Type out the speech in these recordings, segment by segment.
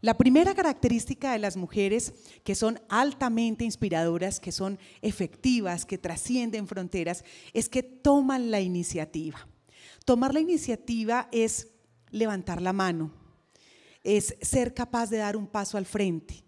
La primera característica de las mujeres que son altamente inspiradoras, que son efectivas, que trascienden fronteras, es que toman la iniciativa. Tomar la iniciativa es levantar la mano, es ser capaz de dar un paso al frente.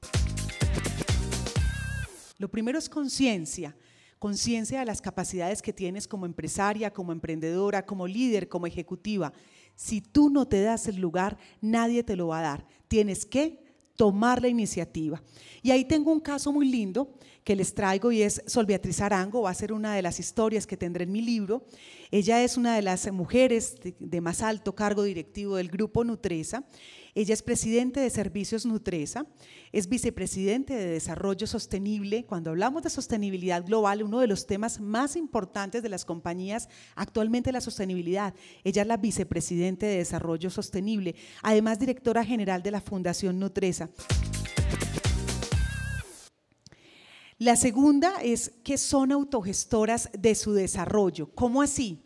Lo primero es conciencia, conciencia de las capacidades que tienes como empresaria, como emprendedora, como líder, como ejecutiva. Si tú no te das el lugar, nadie te lo va a dar. Tienes que tomar la iniciativa. Y ahí tengo un caso muy lindo que les traigo y es Sol Beatriz Arango, va a ser una de las historias que tendré en mi libro. Ella es una de las mujeres de, más alto cargo directivo del grupo Nutresa. Ella es presidente de Servicios Nutresa, es vicepresidente de Desarrollo Sostenible. Cuando hablamos de sostenibilidad global, uno de los temas más importantes de las compañías actualmente es la sostenibilidad. Ella es la vicepresidente de Desarrollo Sostenible, además directora general de la Fundación Nutresa. La segunda es que son autogestoras de su desarrollo. ¿Cómo así?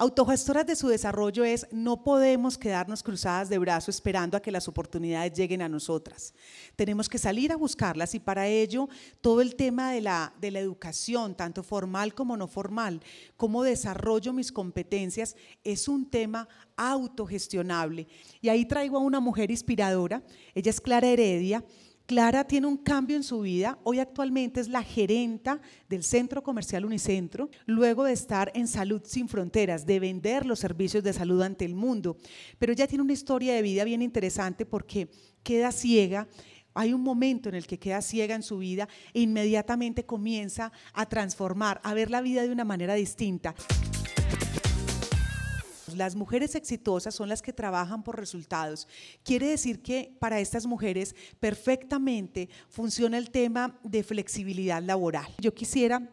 Autogestoras de su desarrollo es no podemos quedarnos cruzadas de brazos esperando a que las oportunidades lleguen a nosotras. Tenemos que salir a buscarlas y para ello todo el tema de la, de la educación, tanto formal como no formal, cómo desarrollo mis competencias, es un tema autogestionable. Y ahí traigo a una mujer inspiradora, ella es Clara Heredia Clara tiene un cambio en su vida. Hoy actualmente es la gerenta del Centro Comercial Unicentro, luego de estar en Salud Sin Fronteras, de vender los servicios de salud ante el mundo. Pero ella tiene una historia de vida bien interesante porque queda ciega hay un momento en el que queda ciega en su vida e inmediatamente comienza a transformar, a ver la vida de una manera distinta. Las mujeres exitosas son las que trabajan por resultados. Quiere decir que para estas mujeres perfectamente funciona el tema de flexibilidad laboral. Yo quisiera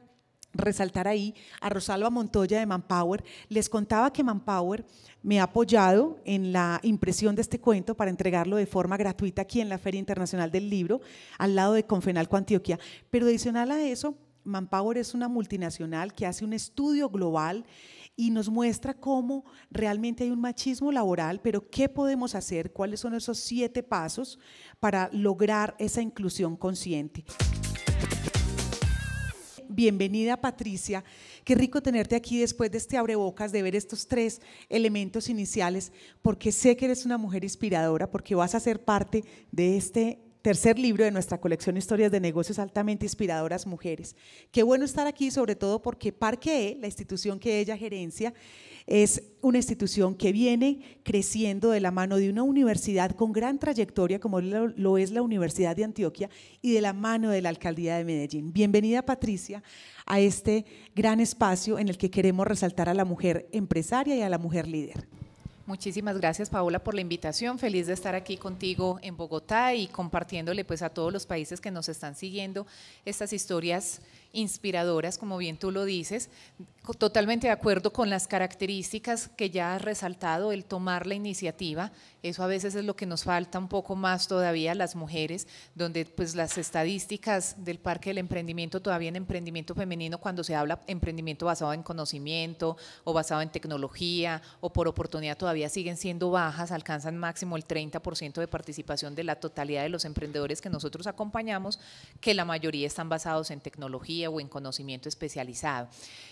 resaltar ahí a Rosalba Montoya de Manpower. Les contaba que Manpower me ha apoyado en la impresión de este cuento para entregarlo de forma gratuita aquí en la Feria Internacional del Libro, al lado de Confenalco Antioquia. Pero adicional a eso, Manpower es una multinacional que hace un estudio global y nos muestra cómo realmente hay un machismo laboral, pero qué podemos hacer, cuáles son esos siete pasos para lograr esa inclusión consciente. Bienvenida Patricia, qué rico tenerte aquí después de este abrebocas, de ver estos tres elementos iniciales, porque sé que eres una mujer inspiradora, porque vas a ser parte de este tercer libro de nuestra colección Historias de Negocios Altamente Inspiradoras Mujeres. Qué bueno estar aquí, sobre todo porque Parque, E, la institución que ella gerencia, es una institución que viene creciendo de la mano de una universidad con gran trayectoria, como lo es la Universidad de Antioquia, y de la mano de la Alcaldía de Medellín. Bienvenida, Patricia, a este gran espacio en el que queremos resaltar a la mujer empresaria y a la mujer líder. Muchísimas gracias Paola por la invitación, feliz de estar aquí contigo en Bogotá y compartiéndole pues a todos los países que nos están siguiendo estas historias inspiradoras, como bien tú lo dices, totalmente de acuerdo con las características que ya has resaltado, el tomar la iniciativa, eso a veces es lo que nos falta un poco más todavía las mujeres, donde pues las estadísticas del Parque del Emprendimiento, todavía en emprendimiento femenino, cuando se habla emprendimiento basado en conocimiento o basado en tecnología o por oportunidad, todavía siguen siendo bajas, alcanzan máximo el 30% de participación de la totalidad de los emprendedores que nosotros acompañamos, que la mayoría están basados en tecnología o en conocimiento especializado.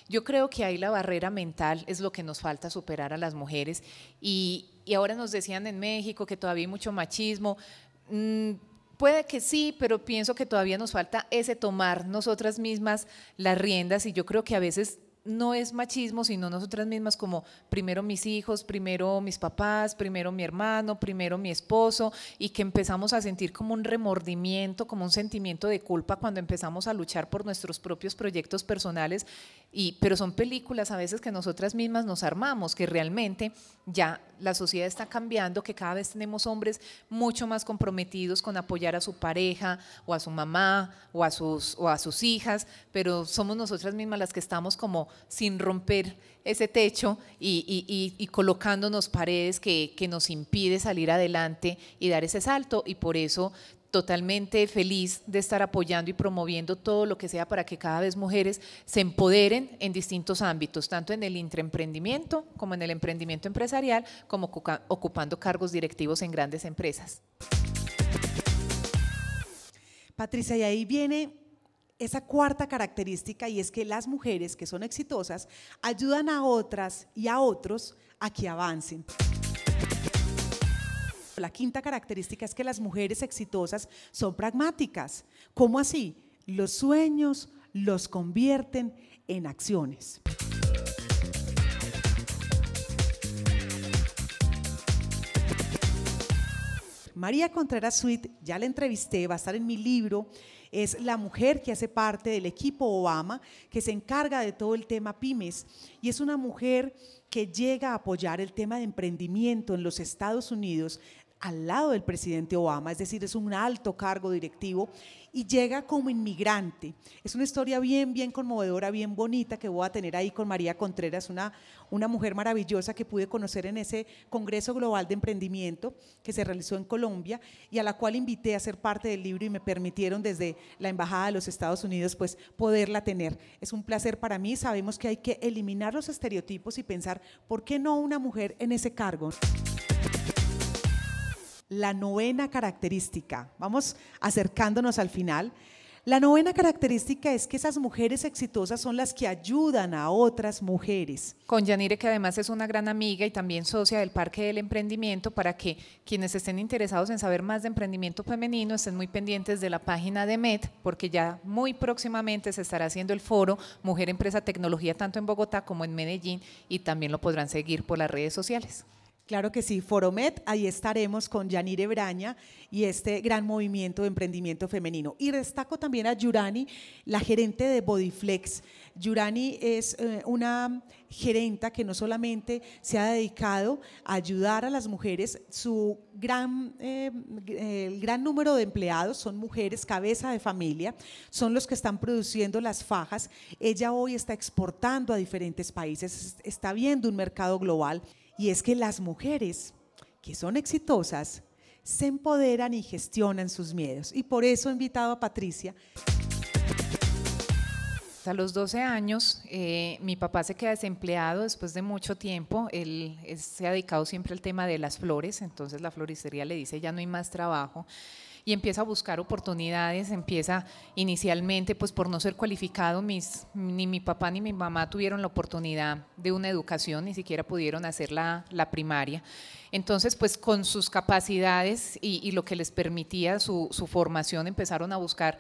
Yo creo que ahí la barrera mental es lo que nos falta superar a las mujeres y, ahora nos decían en México que todavía hay mucho machismo. Mm, puede que sí, pero pienso que todavía nos falta ese tomar nosotras mismas las riendas y yo creo que a veces no es machismo, sino nosotras mismas como primero mis hijos, primero mis papás, primero mi hermano, primero mi esposo, y que empezamos a sentir como un remordimiento, como un sentimiento de culpa cuando empezamos a luchar por nuestros propios proyectos personales. Y, pero son películas a veces que nosotras mismas nos armamos, que realmente ya la sociedad está cambiando, que cada vez tenemos hombres mucho más comprometidos con apoyar a su pareja o a su mamá o a sus, o a sus hijas, pero somos nosotras mismas las que estamos como sin romper ese techo y, colocándonos paredes que, que nos impide salir adelante y dar ese salto. Y por eso totalmente feliz de estar apoyando y promoviendo todo lo que sea para que cada vez mujeres se empoderen en distintos ámbitos, tanto en el intraemprendimiento como en el emprendimiento empresarial, como ocupando cargos directivos en grandes empresas. Patricia, y ahí viene esa cuarta característica y es que las mujeres que son exitosas ayudan a otras y a otros a que avancen. La quinta característica es que las mujeres exitosas son pragmáticas. ¿Cómo así? Los sueños los convierten en acciones. María Contreras Sweet, ya la entrevisté, va a estar en mi libro es la mujer que hace parte del equipo Obama, que se encarga de todo el tema pymes y es una mujer que llega a apoyar el tema de emprendimiento en los Estados Unidos al lado del presidente Obama, es decir, es un alto cargo directivo y llega como inmigrante. Es una historia bien, bien conmovedora, bien bonita que voy a tener ahí con María Contreras, una, una mujer maravillosa que pude conocer en ese Congreso Global de Emprendimiento que se realizó en Colombia y a la cual invité a ser parte del libro y me permitieron desde la Embajada de los Estados Unidos pues poderla tener. Es un placer para mí, sabemos que hay que eliminar los estereotipos y pensar, ¿por qué no una mujer en ese cargo? la novena característica, vamos acercándonos al final, la novena característica es que esas mujeres exitosas son las que ayudan a otras mujeres. Con Yanire, que además es una gran amiga y también socia del Parque del Emprendimiento, para que quienes estén interesados en saber más de emprendimiento femenino estén muy pendientes de la página de MET, porque ya muy próximamente se estará haciendo el foro Mujer Empresa Tecnología, tanto en Bogotá como en Medellín, y también lo podrán seguir por las redes sociales. Claro que sí, Foromet, ahí estaremos con Yanire Braña y este gran movimiento de emprendimiento femenino. Y destaco también a Yurani, la gerente de Bodyflex. Yurani es eh, una gerenta que no solamente se ha dedicado a ayudar a las mujeres, su gran, eh, eh, el gran número de empleados son mujeres, cabeza de familia, son los que están produciendo las fajas. Ella hoy está exportando a diferentes países, está viendo un mercado global. Y es que las mujeres que son exitosas se empoderan y gestionan sus miedos. Y por eso he invitado a Patricia. A los 12 años, eh, mi papá se queda desempleado después de mucho tiempo. Él se ha dedicado siempre al tema de las flores, entonces la floristería le dice, ya no hay más trabajo y empieza a buscar oportunidades, empieza inicialmente, pues por no ser cualificado, ni mi papá ni mi mamá tuvieron la oportunidad de una educación, ni siquiera pudieron hacer la, primaria. Entonces, pues con sus capacidades y, lo que les permitía su, su formación, empezaron a buscar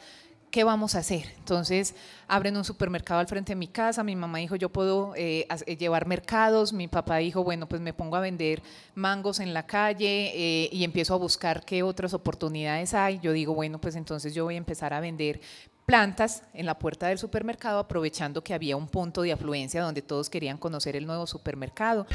¿qué vamos a hacer? Entonces abren un supermercado al frente de mi casa, mi mamá dijo, yo puedo eh, eh, llevar mercados, mi papá dijo, bueno, pues me pongo a vender mangos en la calle eh, y empiezo a buscar qué otras oportunidades hay. Yo digo, bueno, pues entonces yo voy a empezar a vender plantas en la puerta del supermercado, aprovechando que había un punto de afluencia donde todos querían conocer el nuevo supermercado.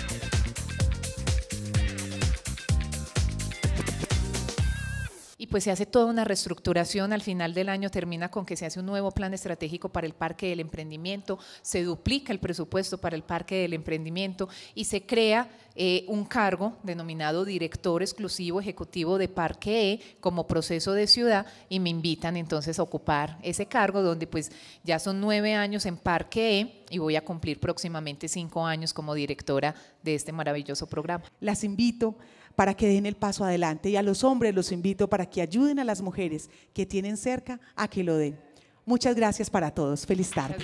pues se hace toda una reestructuración. Al final del año termina con que se hace un nuevo plan estratégico para el Parque del Emprendimiento, se duplica el presupuesto para el Parque del Emprendimiento y se crea eh, un cargo denominado Director Exclusivo Ejecutivo de Parque E como proceso de ciudad y me invitan entonces a ocupar ese cargo donde pues ya son nueve años en Parque E y voy a cumplir próximamente cinco años como directora de este maravilloso programa. Las invito para que den el paso adelante. Y a los hombres los invito para que ayuden a las mujeres que tienen cerca a que lo den. Muchas gracias para todos. Feliz tarde.